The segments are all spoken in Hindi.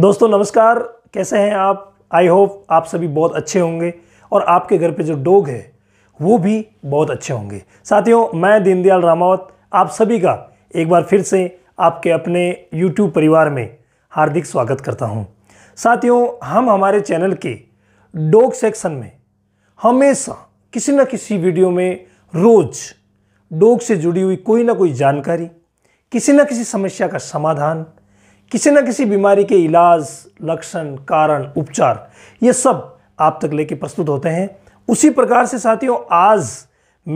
दोस्तों नमस्कार कैसे हैं आप आई होप आप सभी बहुत अच्छे होंगे और आपके घर पे जो डॉग है वो भी बहुत अच्छे होंगे साथियों मैं दीनदयाल रामावत आप सभी का एक बार फिर से आपके अपने यूट्यूब परिवार में हार्दिक स्वागत करता हूं साथियों हम हमारे चैनल के डॉग सेक्शन में हमेशा किसी न किसी वीडियो में रोज़ डॉग से जुड़ी हुई कोई ना कोई जानकारी किसी न किसी समस्या का समाधान किसी न किसी बीमारी के इलाज लक्षण कारण उपचार ये सब आप तक लेके प्रस्तुत होते हैं उसी प्रकार से साथियों आज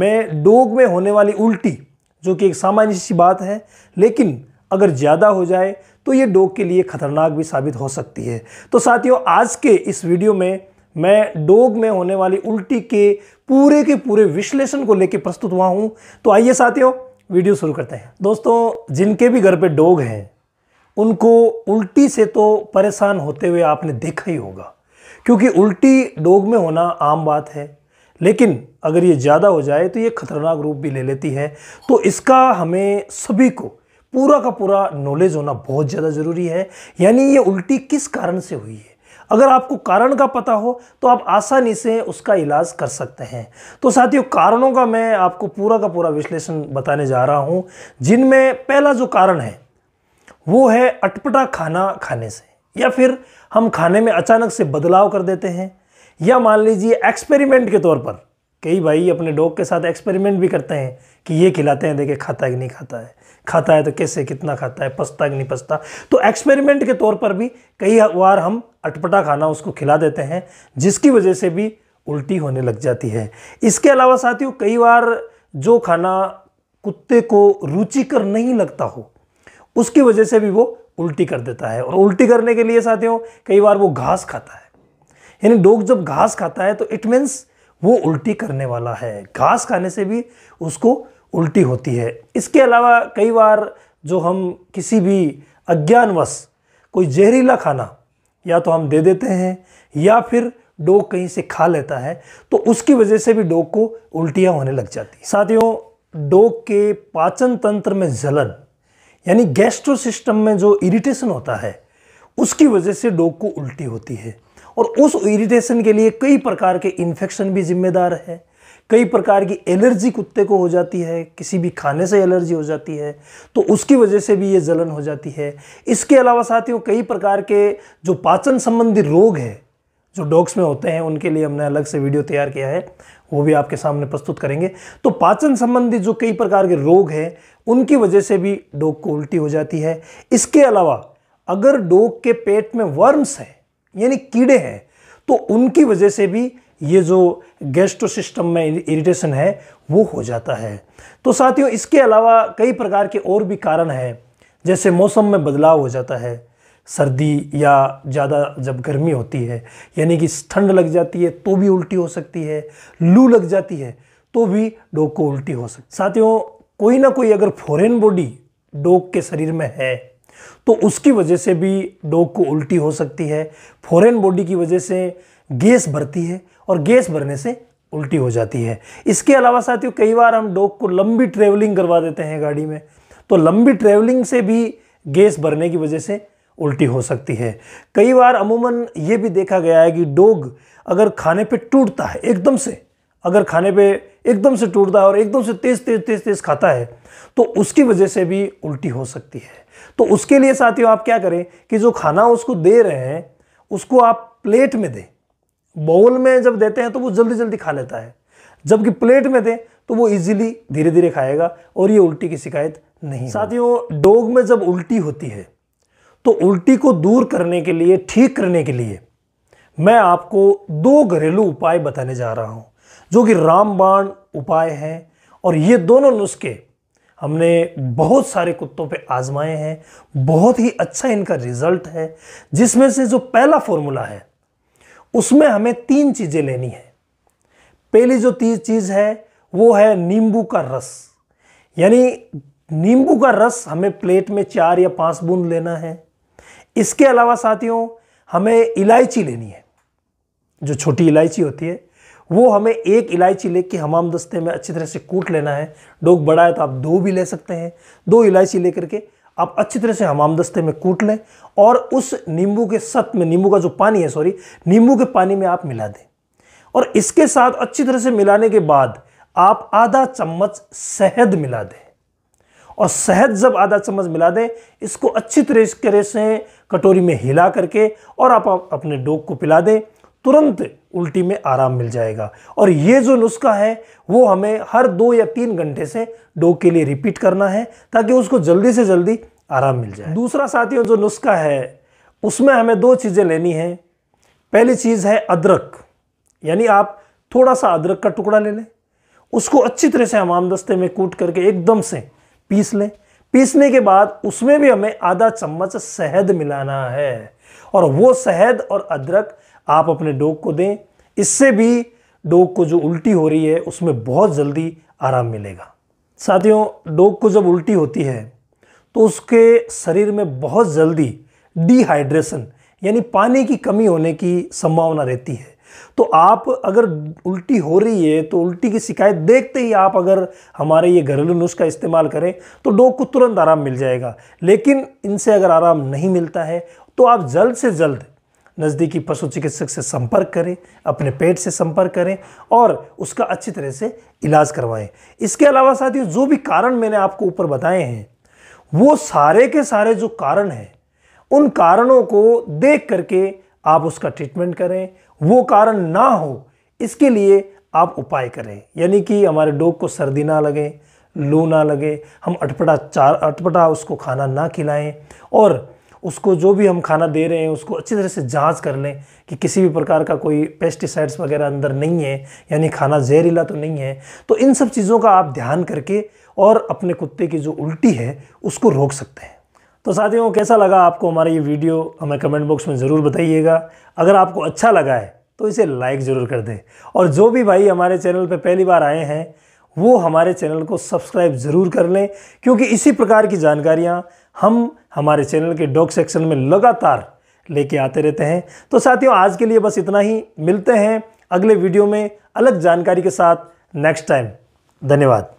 मैं डोग में होने वाली उल्टी जो कि एक सामान्य सी बात है लेकिन अगर ज़्यादा हो जाए तो ये डोग के लिए खतरनाक भी साबित हो सकती है तो साथियों आज के इस वीडियो में मैं डोग में होने वाली उल्टी के पूरे के पूरे विश्लेषण को लेकर प्रस्तुत हुआ हूँ तो आइए साथियों वीडियो शुरू करते हैं दोस्तों जिनके भी घर पे डोग हैं उनको उल्टी से तो परेशान होते हुए आपने देखा ही होगा क्योंकि उल्टी डोग में होना आम बात है लेकिन अगर ये ज़्यादा हो जाए तो ये खतरनाक रूप भी ले लेती है तो इसका हमें सभी को पूरा का पूरा नॉलेज होना बहुत ज़्यादा ज़रूरी है यानी ये उल्टी किस कारण से हुई है अगर आपको कारण का पता हो तो आप आसानी से उसका इलाज कर सकते हैं तो साथियों कारणों का मैं आपको पूरा का पूरा विश्लेषण बताने जा रहा हूँ जिनमें पहला जो कारण है वो है अटपटा खाना खाने से या फिर हम खाने में अचानक से बदलाव कर देते हैं या मान लीजिए एक्सपेरिमेंट के तौर पर कई भाई अपने डॉग के साथ एक्सपेरिमेंट भी करते हैं कि ये खिलाते हैं देखे खाता है कि नहीं खाता है खाता है तो कैसे कितना खाता है पसता कि नहीं पसता तो एक्सपेरिमेंट के तौर पर भी कई बार हम अटपटा खाना उसको खिला देते हैं जिसकी वजह से भी उल्टी होने लग जाती है इसके अलावा साथियों कई बार जो खाना कुत्ते को रुचिकर नहीं लगता हो उसकी वजह से भी वो उल्टी कर देता है और उल्टी करने के लिए साथियों कई बार वो घास खाता है यानी डॉग जब घास खाता है तो इट मीन्स वो उल्टी करने वाला है घास खाने से भी उसको उल्टी होती है इसके अलावा कई बार जो हम किसी भी अज्ञानवश कोई जहरीला खाना या तो हम दे देते हैं या फिर डॉग कहीं से खा लेता है तो उसकी वजह से भी डॉग को उल्टियाँ होने लग जाती साथियों डॉग के पाचन तंत्र में जलन यानी गैस्ट्रो सिस्टम में जो इरिटेशन होता है उसकी वजह से डॉग को उल्टी होती है और उस इरिटेशन के लिए कई प्रकार के इन्फेक्शन भी जिम्मेदार है कई प्रकार की एलर्जी कुत्ते को हो जाती है किसी भी खाने से एलर्जी हो जाती है तो उसकी वजह से भी ये जलन हो जाती है इसके अलावा साथियों कई प्रकार के जो पाचन संबंधी रोग है जो डॉग्स में होते हैं उनके लिए हमने अलग से वीडियो तैयार किया है वो भी आपके सामने प्रस्तुत करेंगे तो पाचन संबंधी जो कई प्रकार के रोग हैं उनकी वजह से भी डॉग को उल्टी हो जाती है इसके अलावा अगर डॉग के पेट में वर्म्स हैं यानी कीड़े हैं तो उनकी वजह से भी ये जो गैस्ट्रो सिस्टम में इरिटेशन है वो हो जाता है तो साथियों इसके अलावा कई प्रकार के और भी कारण हैं जैसे मौसम में बदलाव हो जाता है सर्दी या ज़्यादा जब गर्मी होती है यानी कि ठंड लग जाती है तो भी उल्टी हो सकती है लू लग जाती है तो भी डॉग को उल्टी हो सकती साथियों कोई ना कोई अगर फॉरेन बॉडी डॉग के शरीर में है तो उसकी वजह से भी डॉग को उल्टी हो सकती है फॉरेन बॉडी की वजह से गैस भरती है और गैस भरने से उल्टी हो जाती है इसके अलावा साथियों कई बार हम डॉग को लंबी ट्रेवलिंग करवा देते हैं गाड़ी में तो लंबी ट्रेवलिंग से भी गैस भरने की वजह से उल्टी हो सकती है कई बार अमूमन ये भी देखा गया है कि डोग अगर खाने पे टूटता है एकदम से अगर खाने पे एकदम से टूटता है और एकदम से तेज़ तेज़ तेज़ तेज़ खाता है तो उसकी वजह से भी उल्टी हो सकती है तो उसके लिए साथियों आप क्या करें कि जो खाना उसको दे रहे हैं उसको आप प्लेट में दें बाउल में जब देते हैं तो वो जल्दी जल्दी खा लेता है जबकि प्लेट में दें तो वो इजीली धीरे धीरे खाएगा और ये उल्टी की शिकायत नहीं साथियों डोग में जब उल्टी होती है तो उल्टी को दूर करने के लिए ठीक करने के लिए मैं आपको दो घरेलू उपाय बताने जा रहा हूँ जो कि रामबाण उपाय हैं और ये दोनों नुस्खे हमने बहुत सारे कुत्तों पे आजमाए हैं बहुत ही अच्छा इनका रिजल्ट है जिसमें से जो पहला फॉर्मूला है उसमें हमें तीन चीज़ें लेनी है पहली जो तीन चीज़ है वो है नींबू का रस यानी नींबू का रस हमें प्लेट में चार या पाँच बूंद लेना है इसके अलावा साथियों हमें इलायची लेनी है जो छोटी इलायची होती है वो हमें एक इलायची लेके हमाम दस्ते में अच्छी तरह से कूट लेना है डोग बड़ा है तो आप दो भी ले सकते हैं दो इलायची लेकर के आप अच्छी तरह से हमाम दस्ते में कूट लें और उस नींबू के सत में नींबू का जो पानी है सॉरी नींबू के पानी में आप मिला दें और इसके साथ अच्छी तरह से मिलाने के बाद आप आधा चम्मच शहद मिला दें और शहद जब आधा चम्मच मिला दें इसको अच्छी तरह से कटोरी में हिला करके और आप अपने डॉग को पिला दें तुरंत उल्टी में आराम मिल जाएगा और ये जो नुस्खा है वो हमें हर दो या तीन घंटे से डॉग के लिए रिपीट करना है ताकि उसको जल्दी से जल्दी आराम मिल जाए दूसरा साथियों जो नुस्खा है उसमें हमें दो चीज़ें लेनी है पहली चीज़ है अदरक यानी आप थोड़ा सा अदरक का टुकड़ा ले लें उसको अच्छी तरह से हम दस्ते में कूट करके एकदम से पीस लें पीसने के बाद उसमें भी हमें आधा चम्मच शहद मिलाना है और वो शहद और अदरक आप अपने डोग को दें इससे भी डोग को जो उल्टी हो रही है उसमें बहुत जल्दी आराम मिलेगा साथियों डोग को जब उल्टी होती है तो उसके शरीर में बहुत जल्दी डिहाइड्रेशन यानी पानी की कमी होने की संभावना रहती है तो आप अगर उल्टी हो रही है तो उल्टी की शिकायत देखते ही आप अगर हमारे ये घरेलू नुस्खा इस्तेमाल करें तो डॉग को तुरंत आराम मिल जाएगा लेकिन इनसे अगर आराम नहीं मिलता है तो आप जल्द से जल्द नज़दीकी पशु चिकित्सक से संपर्क करें अपने पेट से संपर्क करें और उसका अच्छी तरह से इलाज करवाएं इसके अलावा साथियों जो भी कारण मैंने आपको ऊपर बताए हैं वो सारे के सारे जो कारण हैं उन कारणों को देख करके आप उसका ट्रीटमेंट करें वो कारण ना हो इसके लिए आप उपाय करें यानी कि हमारे डॉग को सर्दी ना लगे लू ना लगे हम अटपटा चार अटपटा उसको खाना ना खिलाएं और उसको जो भी हम खाना दे रहे हैं उसको अच्छी तरह से जांच कर लें कि किसी भी प्रकार का कोई पेस्टिसाइड्स वगैरह अंदर नहीं है यानी खाना जहरीला तो नहीं है तो इन सब चीज़ों का आप ध्यान करके और अपने कुत्ते की जो उल्टी है उसको रोक सकते हैं तो साथियों कैसा लगा आपको हमारा ये वीडियो हमें कमेंट बॉक्स में ज़रूर बताइएगा अगर आपको अच्छा लगा है तो इसे लाइक ज़रूर कर दें और जो भी भाई हमारे चैनल पर पहली बार आए हैं वो हमारे चैनल को सब्सक्राइब ज़रूर कर लें क्योंकि इसी प्रकार की जानकारियाँ हम हमारे चैनल के डॉग सेक्शन में लगातार लेके आते रहते हैं तो साथियों आज के लिए बस इतना ही मिलते हैं अगले वीडियो में अलग जानकारी के साथ नेक्स्ट टाइम धन्यवाद